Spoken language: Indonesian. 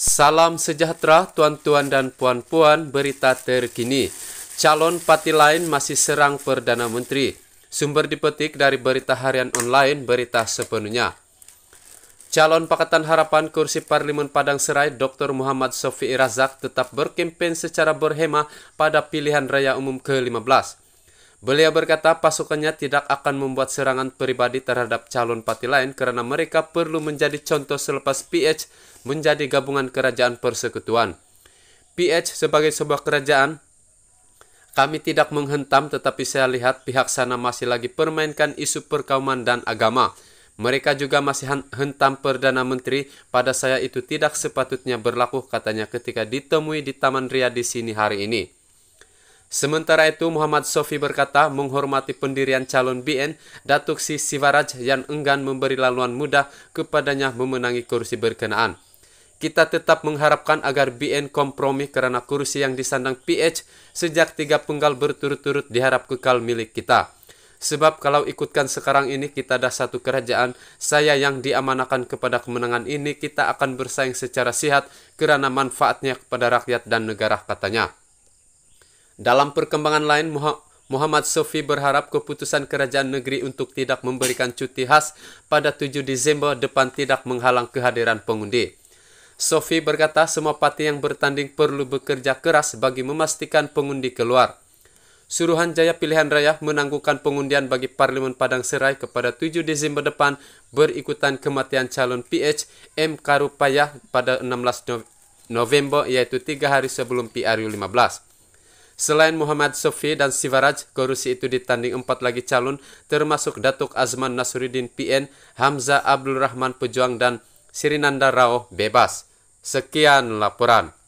Salam sejahtera tuan-tuan dan puan-puan berita terkini. Calon parti lain masih serang Perdana Menteri. Sumber dipetik dari berita harian online berita sepenuhnya. Calon Pakatan Harapan Kursi parlimen Padang Serai Dr. Muhammad Sofi Razak tetap berkempen secara berhema pada pilihan raya umum ke-15. Beliau berkata pasukannya tidak akan membuat serangan pribadi terhadap calon parti lain karena mereka perlu menjadi contoh selepas PH menjadi gabungan kerajaan persekutuan. PH sebagai sebuah kerajaan kami tidak menghentam tetapi saya lihat pihak sana masih lagi permainkan isu perkauman dan agama. Mereka juga masih hentam Perdana Menteri, pada saya itu tidak sepatutnya berlaku katanya ketika ditemui di Taman Ria di sini hari ini. Sementara itu, Muhammad Sofi berkata menghormati pendirian calon BN Datuk Si Sivaraj yang enggan memberi laluan mudah kepadanya memenangi kursi berkenaan. Kita tetap mengharapkan agar BN kompromi karena kursi yang disandang PH sejak tiga penggal berturut-turut diharap kekal milik kita. Sebab kalau ikutkan sekarang ini kita dah satu kerajaan, saya yang diamanakan kepada kemenangan ini kita akan bersaing secara sihat kerana manfaatnya kepada rakyat dan negara katanya. Dalam perkembangan lain, Muhammad Sofi berharap keputusan kerajaan negeri untuk tidak memberikan cuti khas pada 7 Desember depan tidak menghalang kehadiran pengundi. Sofi berkata semua parti yang bertanding perlu bekerja keras bagi memastikan pengundi keluar. Suruhan Jaya Pilihan Raya menangguhkan pengundian bagi Parlimen Padang Serai kepada 7 Desember depan berikutan kematian calon PH M. Karupayah pada 16 November yaitu tiga hari sebelum PRU 15. Selain Muhammad Sofi dan Sivaraj, korusi itu ditanding empat lagi calon termasuk Datuk Azman Nasruddin PN, Hamza Abdul Rahman Pejuang dan Sirinanda Rao bebas. Sekian laporan.